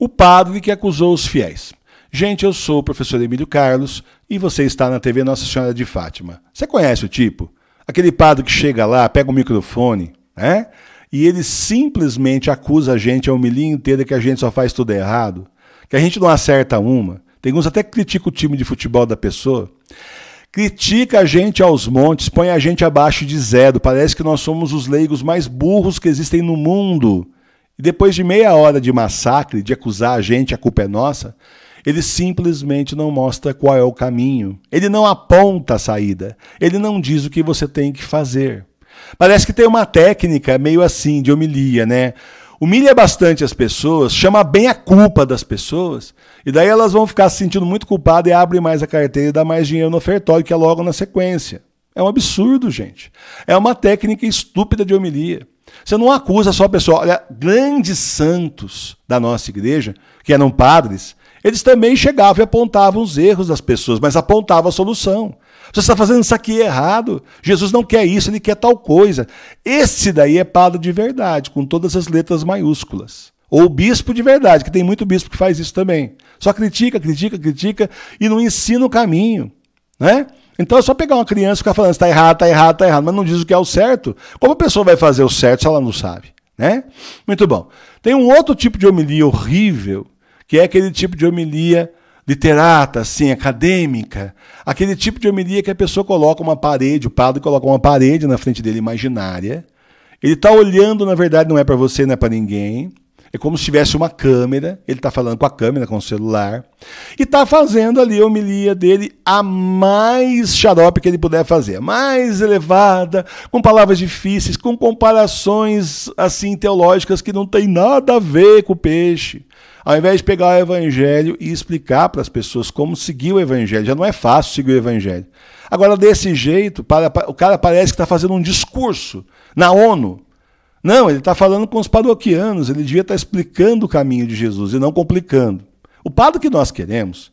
O padre que acusou os fiéis. Gente, eu sou o professor Emílio Carlos e você está na TV Nossa Senhora de Fátima. Você conhece o tipo? Aquele padre que chega lá, pega o microfone, né? E ele simplesmente acusa a gente a é homilia inteira que a gente só faz tudo errado, que a gente não acerta uma. Tem uns até que critica o time de futebol da pessoa. Critica a gente aos montes, põe a gente abaixo de zero. Parece que nós somos os leigos mais burros que existem no mundo. E depois de meia hora de massacre, de acusar a gente, a culpa é nossa, ele simplesmente não mostra qual é o caminho. Ele não aponta a saída. Ele não diz o que você tem que fazer. Parece que tem uma técnica meio assim de homilia, né? Humilha bastante as pessoas, chama bem a culpa das pessoas, e daí elas vão ficar se sentindo muito culpadas e abrem mais a carteira e dá mais dinheiro no ofertório, que é logo na sequência. É um absurdo, gente. É uma técnica estúpida de homilia. Você não acusa só o pessoal. Olha, grandes santos da nossa igreja, que eram padres, eles também chegavam e apontavam os erros das pessoas, mas apontavam a solução. Você está fazendo isso aqui errado. Jesus não quer isso, ele quer tal coisa. Esse daí é padre de verdade, com todas as letras maiúsculas. Ou bispo de verdade, que tem muito bispo que faz isso também. Só critica, critica, critica e não ensina o caminho. Né? Então é só pegar uma criança e ficar falando, está errado, está errado, está errado, mas não diz o que é o certo. Como a pessoa vai fazer o certo se ela não sabe? Né? Muito bom. Tem um outro tipo de homilia horrível, que é aquele tipo de homilia literata, assim, acadêmica, aquele tipo de homilia que a pessoa coloca uma parede, o padre coloca uma parede na frente dele imaginária. Ele está olhando, na verdade, não é para você, não é para ninguém. É como se tivesse uma câmera, ele está falando com a câmera, com o celular, e está fazendo ali a homilia dele a mais xarope que ele puder fazer, mais elevada, com palavras difíceis, com comparações assim teológicas que não tem nada a ver com o peixe. Ao invés de pegar o evangelho e explicar para as pessoas como seguir o evangelho, já não é fácil seguir o evangelho. Agora, desse jeito, para, para, o cara parece que está fazendo um discurso na ONU não, ele está falando com os paroquianos, ele devia estar tá explicando o caminho de Jesus e não complicando. O padre que nós queremos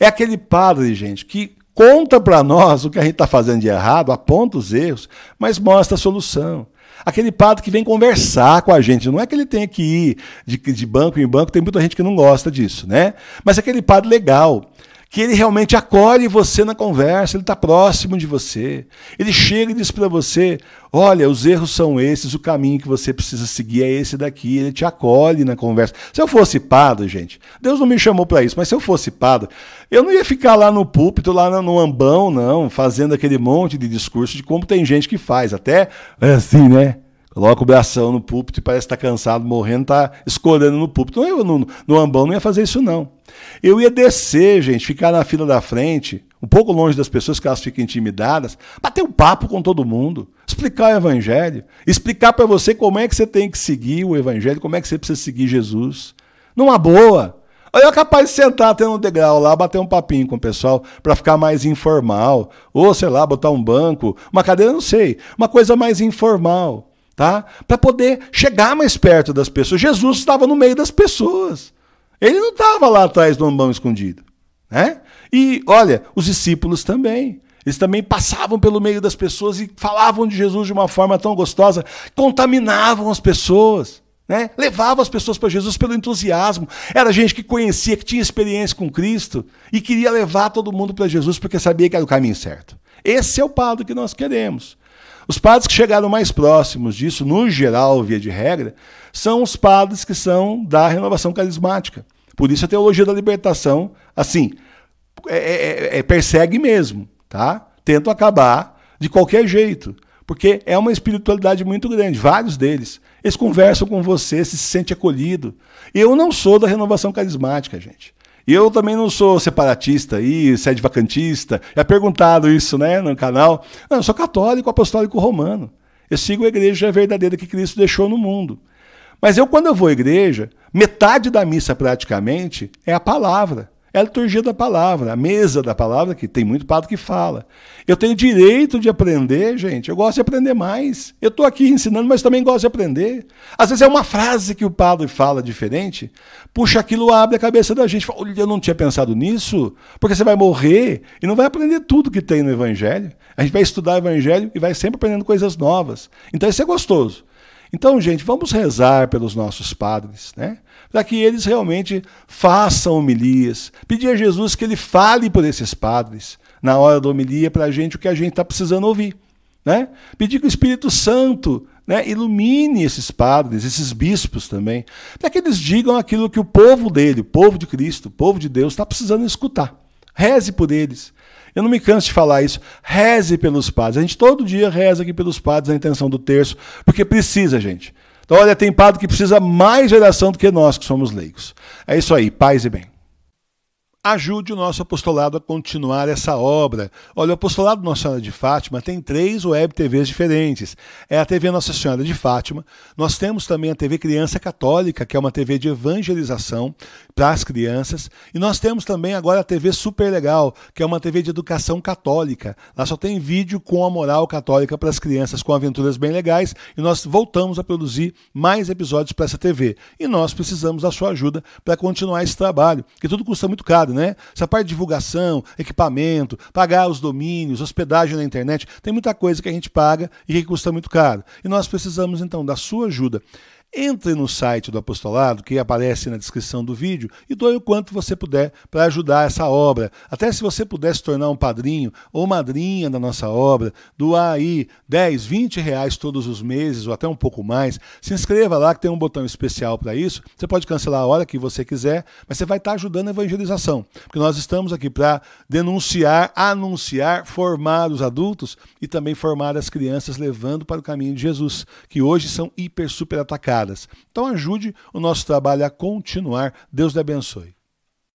é aquele padre, gente, que conta para nós o que a gente está fazendo de errado, aponta os erros, mas mostra a solução. Aquele padre que vem conversar com a gente, não é que ele tenha que ir de, de banco em banco, tem muita gente que não gosta disso, né? Mas é aquele padre legal, que ele realmente acolhe você na conversa, ele está próximo de você. Ele chega e diz para você: olha, os erros são esses, o caminho que você precisa seguir é esse daqui. Ele te acolhe na conversa. Se eu fosse padre, gente, Deus não me chamou para isso, mas se eu fosse padre, eu não ia ficar lá no púlpito, lá no ambão, não, fazendo aquele monte de discurso de como tem gente que faz. Até é assim, né? Coloca o bração no púlpito e parece estar tá cansado, morrendo, tá escolhendo no púlpito. Não, eu, no, no ambão não ia fazer isso, não. Eu ia descer, gente, ficar na fila da frente, um pouco longe das pessoas, que elas fiquem intimidadas, bater um papo com todo mundo, explicar o Evangelho, explicar para você como é que você tem que seguir o Evangelho, como é que você precisa seguir Jesus. Numa boa. Eu é capaz de sentar até no degrau lá, bater um papinho com o pessoal para ficar mais informal. Ou, sei lá, botar um banco, uma cadeira, não sei. Uma coisa mais informal tá? Para poder chegar mais perto das pessoas. Jesus estava no meio das pessoas. Ele não estava lá atrás do ambão escondido, né? E olha, os discípulos também. Eles também passavam pelo meio das pessoas e falavam de Jesus de uma forma tão gostosa, contaminavam as pessoas. Né? levavam as pessoas para Jesus pelo entusiasmo. Era gente que conhecia, que tinha experiência com Cristo e queria levar todo mundo para Jesus porque sabia que era o caminho certo. Esse é o padre que nós queremos. Os padres que chegaram mais próximos disso, no geral, via de regra, são os padres que são da renovação carismática. Por isso a teologia da libertação, assim, é, é, é, é persegue mesmo, tá? Tentam acabar de qualquer jeito, porque é uma espiritualidade muito grande. Vários deles, eles conversam com você, se sente acolhido. Eu não sou da renovação carismática, gente. Eu também não sou separatista e sede é vacantista. É perguntado isso, né, no canal. Não, eu sou católico, apostólico romano. Eu sigo a igreja verdadeira que Cristo deixou no mundo. Mas eu, quando eu vou à igreja, metade da missa praticamente é a palavra é a liturgia da palavra, a mesa da palavra, que tem muito padre que fala. Eu tenho direito de aprender, gente. Eu gosto de aprender mais. Eu estou aqui ensinando, mas também gosto de aprender. Às vezes é uma frase que o padre fala diferente, puxa, aquilo abre a cabeça da gente. Fala, Olha, eu não tinha pensado nisso, porque você vai morrer e não vai aprender tudo que tem no Evangelho. A gente vai estudar o Evangelho e vai sempre aprendendo coisas novas. Então isso é gostoso. Então, gente, vamos rezar pelos nossos padres, né? Para que eles realmente façam homilias. Pedir a Jesus que ele fale por esses padres na hora da homilia para a gente o que a gente está precisando ouvir, né? Pedir que o Espírito Santo né, ilumine esses padres, esses bispos também, para que eles digam aquilo que o povo dele, o povo de Cristo, o povo de Deus, está precisando escutar. Reze por eles. Eu não me canso de falar isso. Reze pelos padres. A gente todo dia reza aqui pelos padres na intenção do terço, porque precisa, gente. Então, olha, tem padre que precisa mais geração do que nós que somos leigos. É isso aí. Paz e bem ajude o nosso apostolado a continuar essa obra. Olha, o apostolado Nossa Senhora de Fátima tem três web TVs diferentes. É a TV Nossa Senhora de Fátima, nós temos também a TV Criança Católica, que é uma TV de evangelização para as crianças, e nós temos também agora a TV Super Legal, que é uma TV de educação católica. Lá só tem vídeo com a moral católica para as crianças, com aventuras bem legais, e nós voltamos a produzir mais episódios para essa TV. E nós precisamos da sua ajuda para continuar esse trabalho, que tudo custa muito caro, né? né? Essa parte de divulgação, equipamento, pagar os domínios, hospedagem na internet, tem muita coisa que a gente paga e que custa muito caro. E nós precisamos então da sua ajuda. Entre no site do apostolado, que aparece na descrição do vídeo, e doe o quanto você puder para ajudar essa obra. Até se você puder se tornar um padrinho ou madrinha da nossa obra, doar aí 10, 20 reais todos os meses ou até um pouco mais. Se inscreva lá que tem um botão especial para isso. Você pode cancelar a hora que você quiser, mas você vai estar tá ajudando a evangelização, porque nós estamos aqui para denunciar, anunciar, formar os adultos e também formar as crianças, levando para o caminho de Jesus, que hoje são hiper, super atacados. Então ajude o nosso trabalho a continuar. Deus lhe abençoe.